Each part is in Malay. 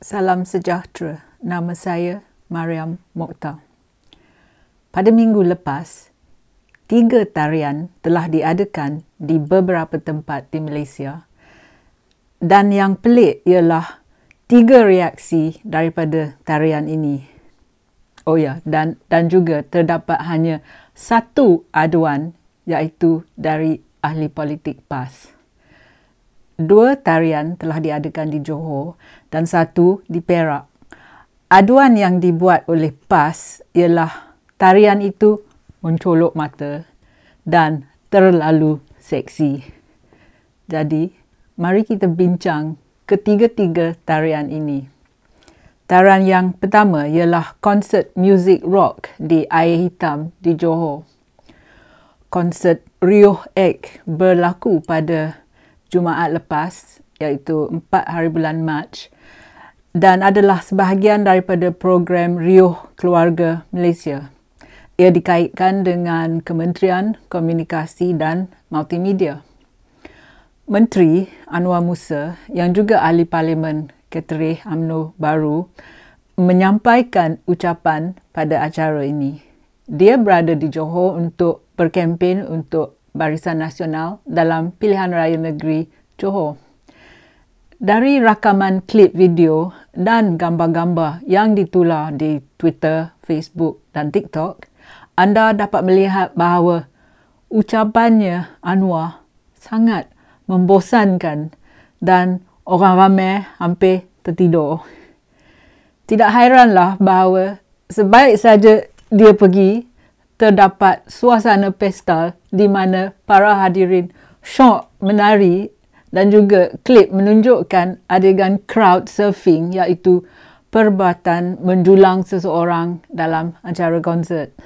Salam sejahtera. Nama saya Mariam Mokhtar. Pada minggu lepas, tiga tarian telah diadakan di beberapa tempat di Malaysia dan yang pelik ialah tiga reaksi daripada tarian ini. Oh ya, dan dan juga terdapat hanya satu aduan iaitu dari ahli politik PAS. Dua tarian telah diadakan di Johor dan satu di Perak. Aduan yang dibuat oleh PAS ialah tarian itu mencolok mata dan terlalu seksi. Jadi, mari kita bincang ketiga-tiga tarian ini. Tarian yang pertama ialah konsert music rock di Air Hitam di Johor. Konsert Riuh Ek berlaku pada Jumaat lepas iaitu 4 hari bulan Mac dan adalah sebahagian daripada program Riuh Keluarga Malaysia. Ia dikaitkan dengan Kementerian Komunikasi dan Multimedia. Menteri Anwar Musa yang juga ahli parlimen Keterih UMNO baru menyampaikan ucapan pada acara ini dia berada di Johor untuk berkempen untuk Barisan Nasional dalam pilihan raya negeri Johor. Dari rakaman klip video dan gambar-gambar yang ditular di Twitter, Facebook dan TikTok, anda dapat melihat bahawa ucapannya Anwar sangat membosankan dan orang ramai hampir tertidur. Tidak hairanlah bahawa sebaik saja dia pergi terdapat suasana pesta di mana para hadirin syok menari dan juga klip menunjukkan adegan crowd surfing iaitu perbuatan menjulang seseorang dalam acara konsert.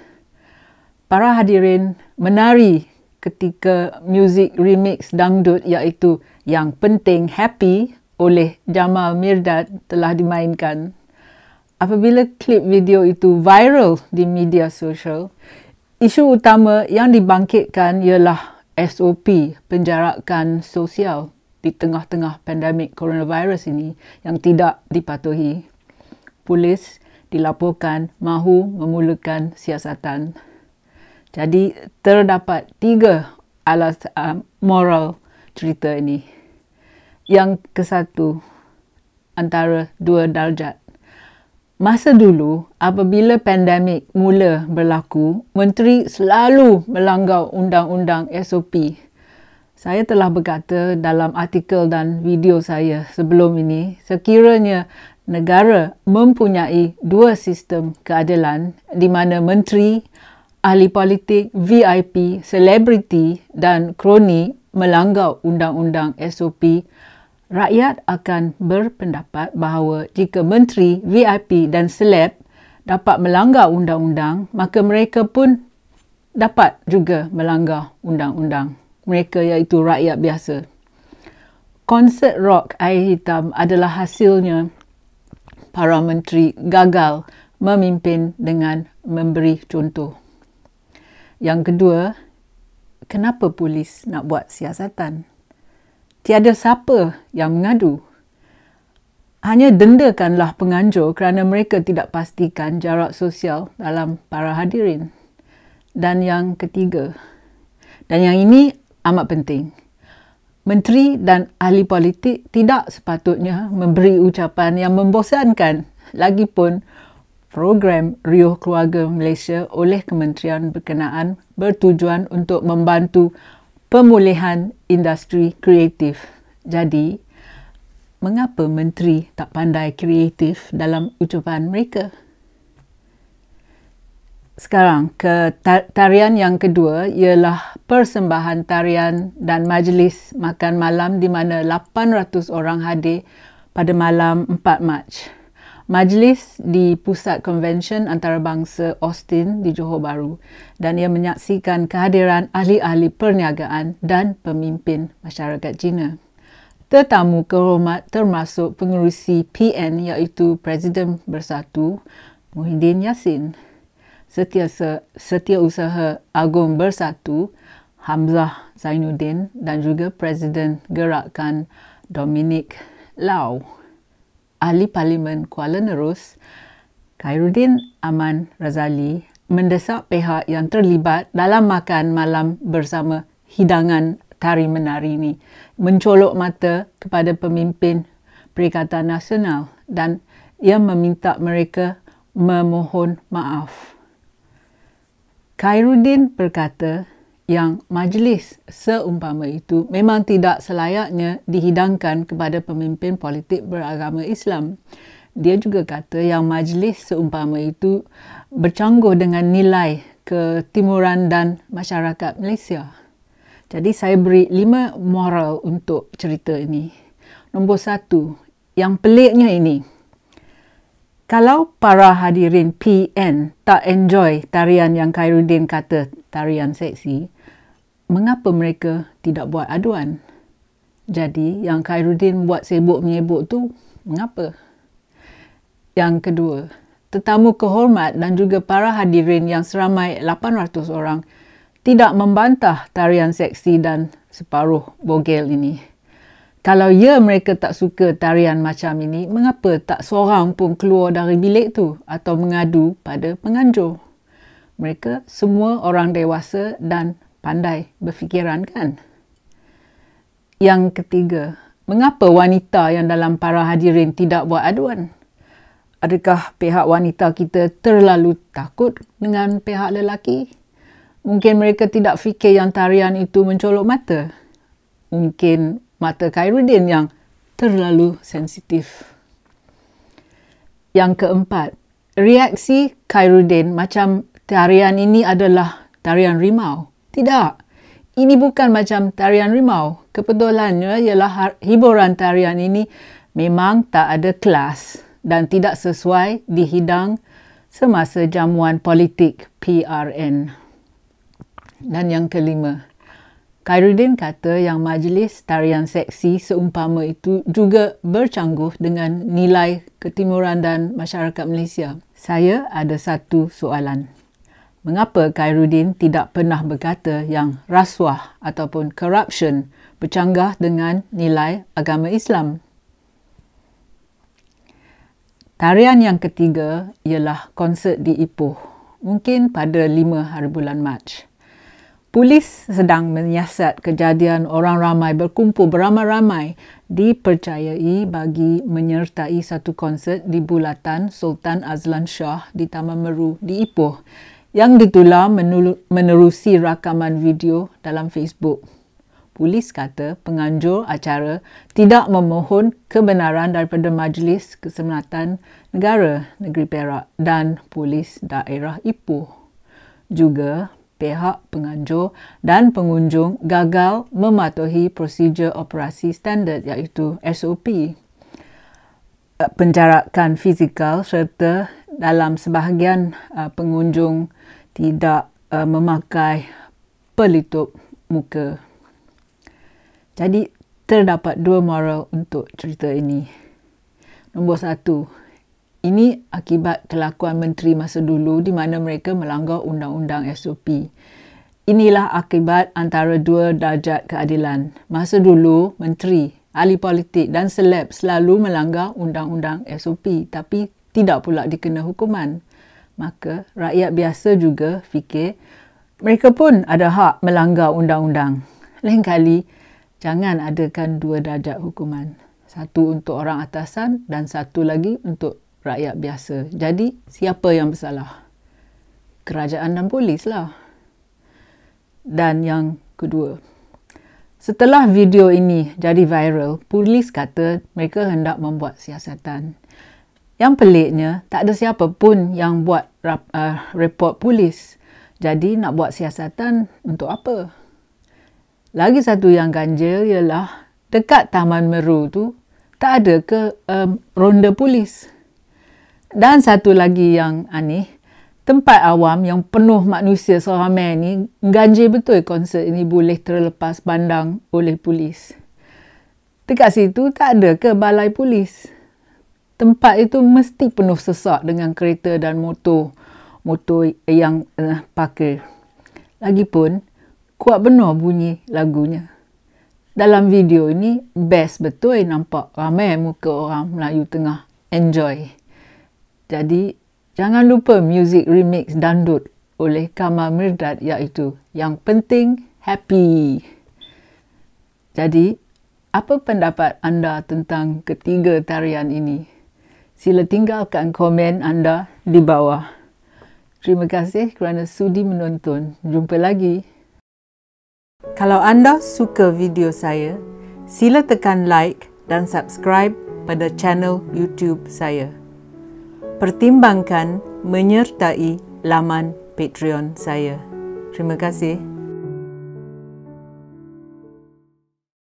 Para hadirin menari ketika muzik remix dangdut iaitu yang penting Happy oleh Jamal Mirdad telah dimainkan apabila klip video itu viral di media sosial, isu utama yang dibangkitkan ialah SOP, penjarakan sosial di tengah-tengah pandemik coronavirus ini yang tidak dipatuhi. Polis dilaporkan mahu memulakan siasatan. Jadi terdapat tiga alas uh, moral cerita ini. Yang kesatu antara dua darjat Masa dulu, apabila pandemik mula berlaku, menteri selalu melanggar undang-undang SOP. Saya telah berkata dalam artikel dan video saya sebelum ini, sekiranya negara mempunyai dua sistem keadilan di mana menteri, ahli politik, VIP, selebriti dan kroni melanggar undang-undang SOP, rakyat akan berpendapat bahawa jika menteri, VIP dan seleb dapat melanggar undang-undang, maka mereka pun dapat juga melanggar undang-undang. Mereka iaitu rakyat biasa. Konsert rock air hitam adalah hasilnya para menteri gagal memimpin dengan memberi contoh. Yang kedua, kenapa polis nak buat siasatan? Tiada siapa yang mengadu. Hanya dendakanlah penganjur kerana mereka tidak pastikan jarak sosial dalam para hadirin. Dan yang ketiga, dan yang ini amat penting. Menteri dan ahli politik tidak sepatutnya memberi ucapan yang membosankan lagipun program Rio Keluarga Malaysia oleh Kementerian Berkenaan bertujuan untuk membantu pemulihan industri kreatif. Jadi, mengapa menteri tak pandai kreatif dalam ucapan mereka? Sekarang, ke tarian yang kedua ialah persembahan tarian dan majlis makan malam di mana 800 orang hadir pada malam 4 Mac. Majlis di Pusat Konvensyen Antarabangsa Austin di Johor Bahru dan ia menyaksikan kehadiran ahli-ahli perniagaan dan pemimpin masyarakat China. Tetamu kehormat termasuk pengerusi PN iaitu Presiden Bersatu Muhyiddin Yassin, Setiausaha Agong Bersatu Hamzah Zainuddin dan juga Presiden Gerakan Dominic Lau. Ahli Parlimen Kuala Nerus, Khairuddin Aman Razali, mendesak pihak yang terlibat dalam makan malam bersama hidangan tari menari ini mencolok mata kepada pemimpin Perikatan Nasional dan ia meminta mereka memohon maaf. Khairuddin berkata, yang majlis seumpama itu memang tidak selayaknya dihidangkan kepada pemimpin politik beragama Islam. Dia juga kata yang majlis seumpama itu bercanggu dengan nilai ketimuran dan masyarakat Malaysia. Jadi saya beri lima moral untuk cerita ini. Nombor satu, yang peliknya ini. Kalau para hadirin PN tak enjoy tarian yang Khairuddin kata tarian seksi, mengapa mereka tidak buat aduan? Jadi, yang Khairuddin buat sibuk-menyibuk tu, mengapa? Yang kedua, tetamu kehormat dan juga para hadirin yang seramai 800 orang tidak membantah tarian seksi dan separuh bogel ini. Kalau ya mereka tak suka tarian macam ini, mengapa tak seorang pun keluar dari bilik tu atau mengadu pada penganjur? Mereka semua orang dewasa dan pandai berfikiran kan? Yang ketiga, mengapa wanita yang dalam para hadirin tidak buat aduan? Adakah pihak wanita kita terlalu takut dengan pihak lelaki? Mungkin mereka tidak fikir yang tarian itu mencolok mata. Mungkin mata Khairuddin yang terlalu sensitif. Yang keempat, reaksi Khairuddin macam tarian ini adalah tarian rimau. Tidak. Ini bukan macam tarian rimau. Kebetulannya ialah hiburan tarian ini memang tak ada kelas dan tidak sesuai dihidang semasa jamuan politik PRN. Dan yang kelima, Khairuddin kata yang majlis tarian seksi seumpama itu juga bercangguh dengan nilai ketimuran dan masyarakat Malaysia. Saya ada satu soalan. Mengapa Khairuddin tidak pernah berkata yang rasuah ataupun corruption bercanggah dengan nilai agama Islam? Tarian yang ketiga ialah konsert di Ipoh, mungkin pada 5 hari bulan Mac. Polis sedang menyiasat kejadian orang ramai berkumpul beramai-ramai dipercayai bagi menyertai satu konsert di bulatan Sultan Azlan Shah di Taman Meru di Ipoh yang ditular menerusi rakaman video dalam Facebook. Polis kata penganjur acara tidak memohon kebenaran daripada Majlis Keselamatan Negara Negeri Perak dan Polis Daerah Ipoh. Juga pihak penganjur dan pengunjung gagal mematuhi prosedur operasi standard iaitu SOP penjarakan fizikal serta dalam sebahagian uh, pengunjung tidak uh, memakai pelitup muka. Jadi terdapat dua moral untuk cerita ini. Nombor satu, ini akibat kelakuan menteri masa dulu di mana mereka melanggar undang-undang SOP. Inilah akibat antara dua darjat keadilan. Masa dulu, menteri, ahli politik dan seleb selalu melanggar undang-undang SOP. Tapi tidak pula dikena hukuman. Maka rakyat biasa juga fikir mereka pun ada hak melanggar undang-undang. Lain kali, jangan adakan dua darjat hukuman. Satu untuk orang atasan dan satu lagi untuk rakyat biasa. Jadi, siapa yang bersalah? Kerajaan dan polislah. Dan yang kedua, setelah video ini jadi viral, polis kata mereka hendak membuat siasatan. Yang peliknya, tak ada siapa pun yang buat rap, uh, report polis. Jadi nak buat siasatan untuk apa? Lagi satu yang ganjil ialah dekat Taman Meru tu tak ada ke um, ronda polis. Dan satu lagi yang aneh, tempat awam yang penuh manusia seramai ni ganjil betul konsert ini boleh terlepas pandang oleh polis. Dekat situ tak ada ke balai polis? tempat itu mesti penuh sesak dengan kereta dan motor motor yang uh, eh, pakai. Lagipun, kuat benar bunyi lagunya. Dalam video ini, best betul nampak ramai muka orang Melayu tengah enjoy. Jadi, jangan lupa music remix dandut oleh Kamal Mirdad iaitu yang penting happy. Jadi, apa pendapat anda tentang ketiga tarian ini? sila tinggalkan komen anda di bawah. Terima kasih kerana sudi menonton. Jumpa lagi. Kalau anda suka video saya, sila tekan like dan subscribe pada channel YouTube saya. Pertimbangkan menyertai laman Patreon saya. Terima kasih.